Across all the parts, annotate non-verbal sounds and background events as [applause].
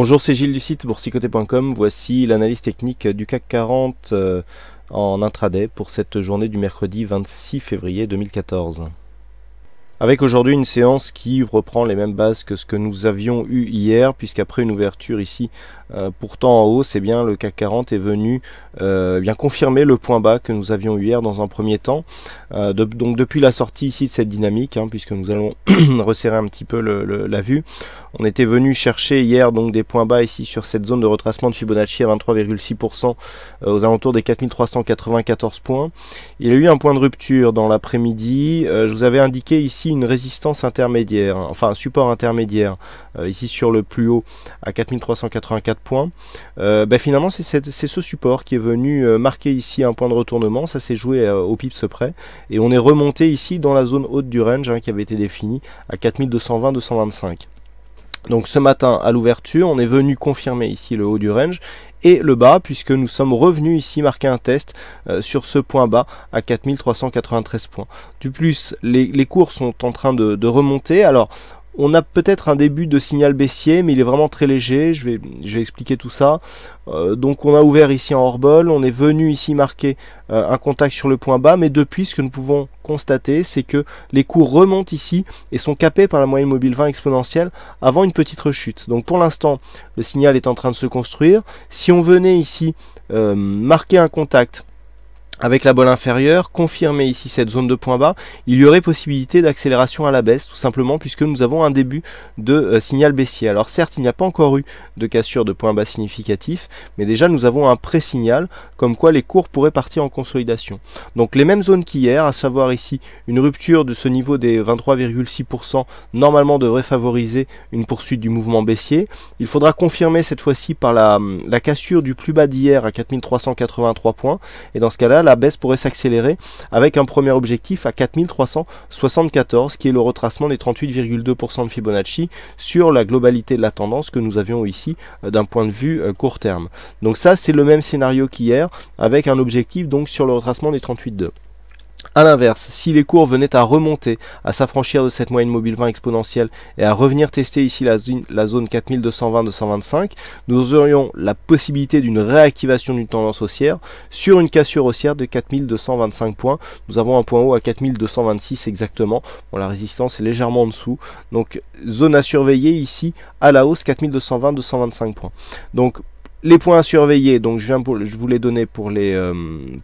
Bonjour, c'est Gilles du site boursicoté.com. Voici l'analyse technique du CAC 40 euh, en intraday pour cette journée du mercredi 26 février 2014. Avec aujourd'hui une séance qui reprend les mêmes bases que ce que nous avions eu hier, puisqu'après une ouverture ici euh, pourtant en hausse, c'est eh bien, le CAC 40 est venu euh, eh confirmer le point bas que nous avions eu hier dans un premier temps. Euh, donc depuis la sortie ici de cette dynamique, hein, puisque nous allons [clears throat] resserrer un petit peu la vue, on était venu chercher hier donc des points bas ici sur cette zone de retracement de Fibonacci à 23,6% aux alentours des 4394 points. Il y a eu un point de rupture dans l'après-midi. je vous avais indiqué ici une résistance intermédiaire, hein, enfin un support intermédiaire, euh, ici sur le plus haut à 4384 points, euh, ben, finalement c'est ce support qui est venu euh, marquer ici un point de retournement, ça s'est joué au pips près, et on est remonté ici dans la zone haute du range hein, qui avait été définie à 4220-225. Donc ce matin à l'ouverture, on est venu confirmer ici le haut du range et le bas puisque nous sommes revenus ici marquer un test euh, sur ce point bas à 4393 points. Du plus, les, cours sont en train de, de remonter. Alors on a peut-être un début de signal baissier, mais il est vraiment très léger, je vais, expliquer tout ça. Euh, donc on a ouvert ici en hors on est venu ici marquer euh, un contact sur le point bas, mais depuis ce que nous pouvons constater, c'est que les cours remontent ici et sont capés par la moyenne mobile 20 exponentielle avant une petite rechute. Donc pour l'instant, le signal est en train de se construire. Si on venait ici euh, marquer un contact, avec la bolle inférieure, confirmer ici cette zone de point bas, il y aurait possibilité d'accélération à la baisse tout simplement puisque nous avons un début de euh, signal baissier. Alors certes il n'y a pas encore eu de cassure de point bas significatif mais déjà nous avons un pré-signal comme quoi les cours pourraient partir en consolidation. Donc les mêmes zones qu'hier, à savoir ici une rupture de ce niveau des 23,6% normalement devrait favoriser une poursuite du mouvement baissier. Il faudra confirmer cette fois-ci par la, hum, la cassure du plus bas d'hier à 4383 points et dans ce cas-là la baisse pourrait s'accélérer avec un premier objectif à 4374 qui est le retracement des 38,2% de Fibonacci sur la globalité de la tendance que nous avions ici euh, d'un point de vue euh, court terme. Donc ça c'est le même scénario qu'hier avec un objectif donc sur le retracement des 38,2. A l'inverse, si les cours venaient à remonter, à s'affranchir de cette moyenne mobile 20 exponentielle et à revenir tester ici la zone, la zone 4220-225, nous aurions la possibilité d'une réactivation d'une tendance haussière sur une cassure haussière de 4225 points. Nous avons un point haut à 4226 exactement. Bon, la résistance est légèrement en dessous. Donc zone à surveiller ici à la hausse 4220-225 points. Donc les points à surveiller, donc je, viens pour, je vous les donner pour, les, euh,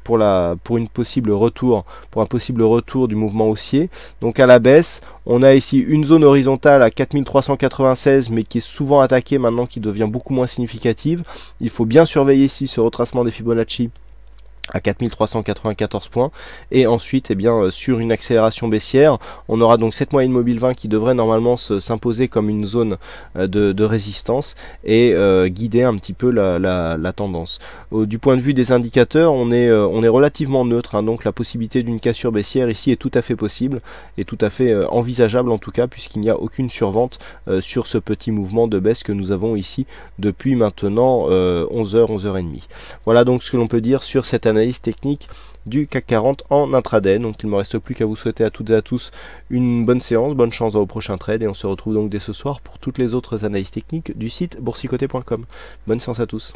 pour, la, pour, une possible retour, pour un possible retour du mouvement haussier. Donc à la baisse, on a ici une zone horizontale à 4396 mais qui est souvent attaquée maintenant, qui devient beaucoup moins significative. Il faut bien surveiller ici ce retracement des Fibonacci à 4394 points et ensuite eh bien euh, sur une accélération baissière on aura donc cette moyenne mobile 20 qui devrait normalement s'imposer comme une zone euh, de, résistance et euh, guider un petit peu la, tendance du point de vue des indicateurs on est, on est relativement neutre hein, donc la possibilité d'une cassure baissière ici est tout à fait possible et tout à fait envisageable en tout cas puisqu'il n'y a aucune survente sur ce petit mouvement de baisse que nous avons ici depuis maintenant 11h 11h30 voilà donc ce que l'on peut dire sur cette technique du CAC 40 en intraday. Donc il me reste plus qu'à vous souhaiter à toutes et à tous une bonne séance, bonne chance au prochain trades et on se retrouve donc dès ce soir pour toutes les autres analyses techniques du site boursicoté.com. Bonne séance à tous.